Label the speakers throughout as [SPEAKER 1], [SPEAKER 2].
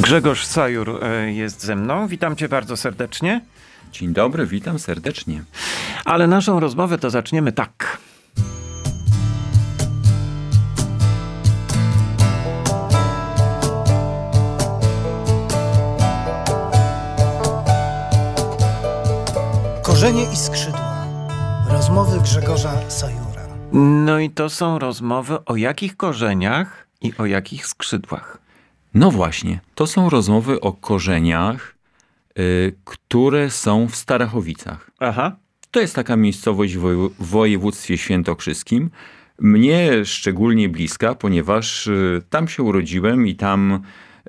[SPEAKER 1] Grzegorz Sajur e, jest ze mną. Witam cię bardzo serdecznie. Dzień dobry, witam serdecznie. Ale naszą rozmowę to zaczniemy tak. Korzenie i skrzydła. Rozmowy Grzegorza Sajura. No i to są rozmowy o jakich korzeniach i o jakich skrzydłach. No właśnie,
[SPEAKER 2] to są rozmowy o korzeniach, y, które są w Starachowicach. Aha. To jest taka miejscowość w województwie świętokrzyskim. Mnie szczególnie bliska, ponieważ y, tam się urodziłem i tam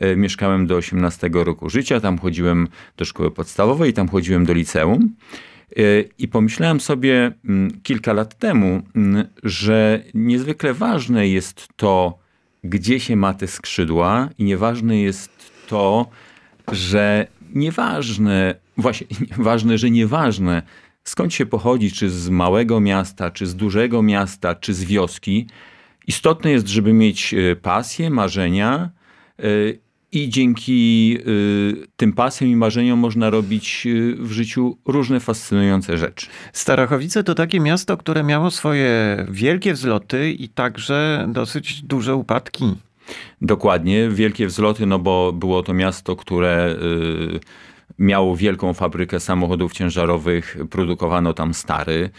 [SPEAKER 2] y, mieszkałem do 18 roku życia. Tam chodziłem do szkoły podstawowej, tam chodziłem do liceum. I pomyślałem sobie mm, kilka lat temu, mm, że niezwykle ważne jest to, gdzie się ma te skrzydła i nieważne jest to, że nieważne, właśnie ważne, że nieważne, skąd się pochodzi, czy z małego miasta, czy z dużego miasta, czy z wioski. Istotne jest, żeby mieć e, pasję, marzenia e, i
[SPEAKER 1] dzięki y, tym pasjom i marzeniom można robić y, w życiu różne fascynujące rzeczy. Starachowice to takie miasto, które miało swoje wielkie wzloty i także dosyć duże upadki. Dokładnie, wielkie wzloty, no bo
[SPEAKER 2] było to miasto, które y, miało wielką fabrykę samochodów ciężarowych, produkowano tam stary.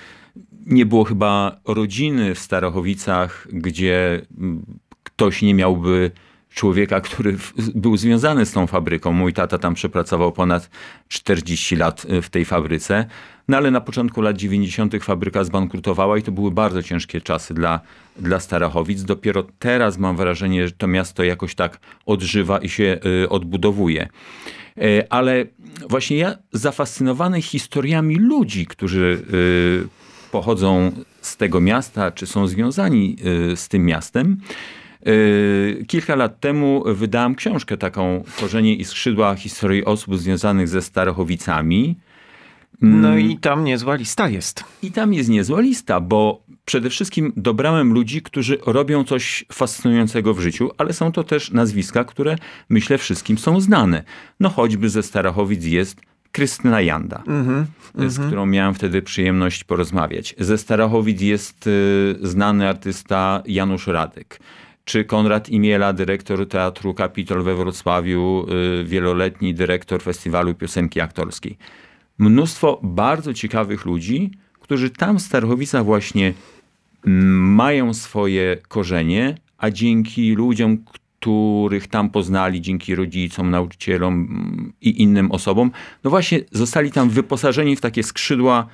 [SPEAKER 2] Nie było chyba rodziny w Starachowicach, gdzie mm, ktoś nie miałby człowieka, który był związany z tą fabryką. Mój tata tam przepracował ponad 40 lat y, w tej fabryce. No ale na początku lat 90. fabryka zbankrutowała i to były bardzo ciężkie czasy dla, dla Starachowic. Dopiero teraz mam wrażenie, że to miasto jakoś tak odżywa i się y, odbudowuje. E, ale właśnie ja zafascynowany historiami ludzi, którzy y, pochodzą z tego miasta, czy są związani z tym miastem, Yy, kilka lat temu wydałam książkę taką Korzenie i skrzydła historii osób związanych ze Starachowicami. Mm. No i tam niezła lista jest. I tam jest niezła lista, bo przede wszystkim dobrałem ludzi, którzy robią coś fascynującego w życiu, ale są to też nazwiska, które myślę wszystkim są znane. No choćby ze Starachowic jest Krystyna Janda, mm -hmm, z mhm. którą miałem wtedy przyjemność porozmawiać. Ze Starachowic jest y, znany artysta Janusz Radek czy Konrad Imiela, dyrektor Teatru Kapitol we Wrocławiu, y, wieloletni dyrektor Festiwalu Piosenki Aktorskiej. Mnóstwo bardzo ciekawych ludzi, którzy tam w Starchowicach właśnie mm, mają swoje korzenie, a dzięki ludziom, których tam poznali, dzięki rodzicom, nauczycielom mm, i innym osobom, no właśnie zostali tam wyposażeni w takie skrzydła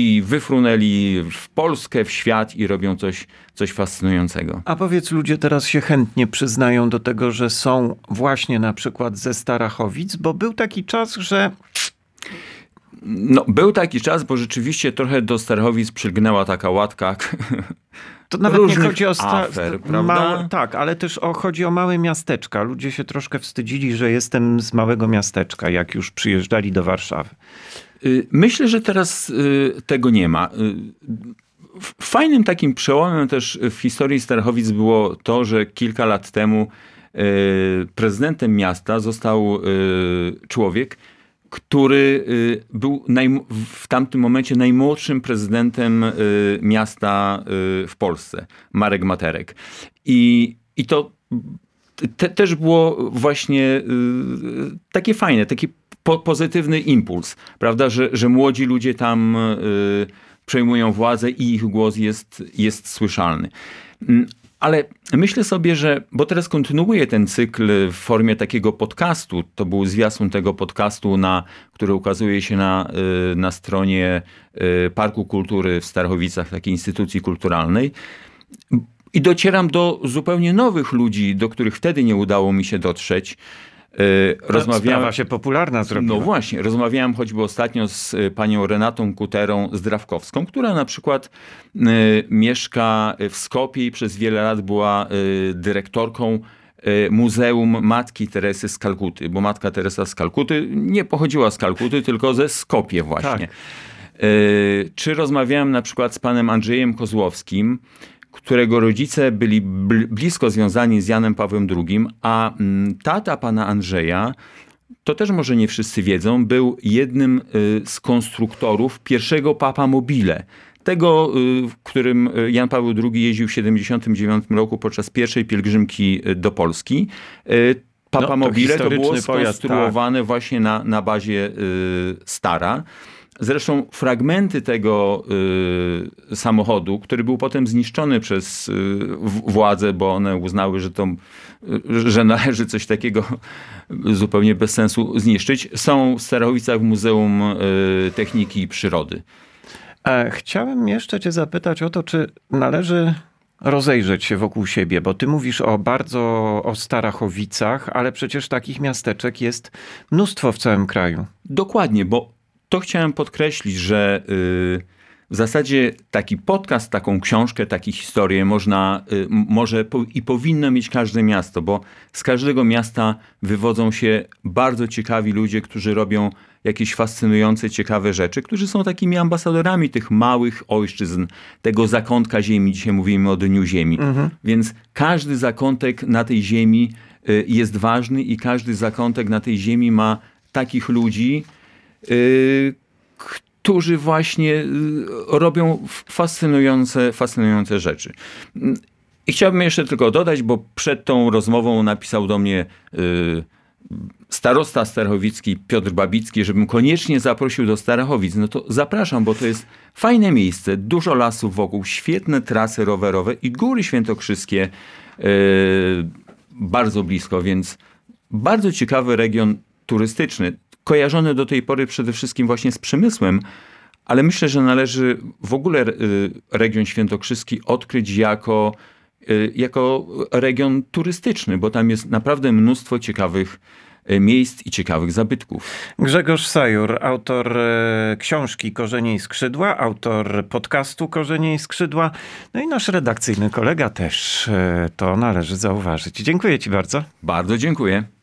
[SPEAKER 2] i wyfrunęli w Polskę, w świat i robią coś, coś fascynującego.
[SPEAKER 1] A powiedz, ludzie teraz się chętnie przyznają do tego, że są właśnie na przykład ze Starachowic, bo był taki czas, że no, był taki
[SPEAKER 2] czas, bo rzeczywiście trochę do Starachowic przylgnęła taka łatka.
[SPEAKER 1] To nawet nie chodzi o sta- afer, prawda? Małe, tak, ale też o, chodzi o małe miasteczka. Ludzie się troszkę wstydzili, że jestem z małego miasteczka, jak już przyjeżdżali do Warszawy. Y, myślę, że teraz y, tego nie ma. Y, fajnym takim przełomem też w
[SPEAKER 2] historii Starachowic było to, że kilka lat temu prezydentem miasta został człowiek, który był w tamtym momencie najmłodszym prezydentem miasta w Polsce, Marek Materek. I, i to te, też było właśnie takie fajne, takie po, pozytywny impuls, prawda, że, że młodzi ludzie tam y, przejmują władzę i ich głos jest, jest słyszalny. Mm, ale myślę sobie, że, bo teraz kontynuuję ten cykl w formie takiego podcastu, to był zwiastun tego podcastu, na, który ukazuje się na, e, na stronie e, Parku Kultury w Starchowicach, takiej instytucji kulturalnej. I docieram do zupełnie nowych ludzi, do których wtedy nie udało mi się dotrzeć rozmawiałam Sprawa się popularna zrobiła. No właśnie, rozmawiałam choćby ostatnio z e, panią Renatą Kuterą Zdrawkowską, która na przykład e, mieszka w Skopie i przez wiele lat była e, dyrektorką Muzeum Matki Teresy z Kalkuty, bo matka Teresa z Kalkuty nie pochodziła z Kalkuty, tylko ze Skopie właśnie. Tak. Czy rozmawiałam na przykład z panem Andrzejem Kozłowskim, którego rodzice byli blisko związani z Janem Pawłem II, a mm, tata pana Andrzeja, to też może nie wszyscy wiedzą, był jednym y, z konstruktorów pierwszego Papa Mobile. Tego, y, w którym y, Jan Paweł II jeździł w 1979 roku podczas pierwszej pielgrzymki do Polski. Papa no, to Mobile to było skonstruowane pojazd, tak. właśnie na, na bazie Stara. Zresztą fragmenty tego y, samochodu, który był potem zniszczony przez y, władze, bo one uznały, że, to, y, że należy coś takiego zupełnie bez sensu zniszczyć, są w Starowicach w Muzeum y, Techniki i Przyrody.
[SPEAKER 1] E, chciałem jeszcze Cię zapytać o to, czy należy rozejrzeć się wokół siebie, bo ty mówisz o bardzo o Starachowicach, ale przecież takich miasteczek jest mnóstwo w całym kraju. Dokładnie, bo to chciałem podkreślić,
[SPEAKER 2] że y, w zasadzie taki podcast, taką książkę, takie historie można, y, może i powinno mieć każde miasto, bo z każdego miasta wywodzą się bardzo ciekawi ludzie, którzy robią jakieś fascynujące, ciekawe rzeczy, którzy są takimi ambasadorami tych małych ojczyzn, tego zakątka ziemi. Dzisiaj mówimy o Dniu Ziemi. Mhm. Więc każdy zakątek na tej ziemi y, jest ważny i każdy zakątek na tej ziemi ma takich ludzi, Y, którzy właśnie y, robią fascynujące, fascynujące rzeczy. I chciałbym jeszcze tylko dodać, bo przed tą rozmową napisał do mnie y, starosta Starachowicki Piotr Babicki, żebym koniecznie zaprosił do Starachowic, no to zapraszam, bo to jest fajne miejsce, dużo lasów wokół, świetne trasy rowerowe i góry świętokrzyskie bardzo blisko, więc bardzo ciekawy region turystyczny kojarzony do tej pory przede wszystkim właśnie z przemysłem, ale myślę, że należy w ogóle y, region świętokrzyski odkryć jako, y, jako region turystyczny, bo tam jest naprawdę mnóstwo ciekawych y, miejsc i ciekawych zabytków.
[SPEAKER 1] Grzegorz Sajur, autor książki Korzenie i Skrzydła, autor podcastu Korzenie i Skrzydła, no i nasz redakcyjny kolega też. To należy zauważyć. Dziękuję ci bardzo. Bardzo dziękuję.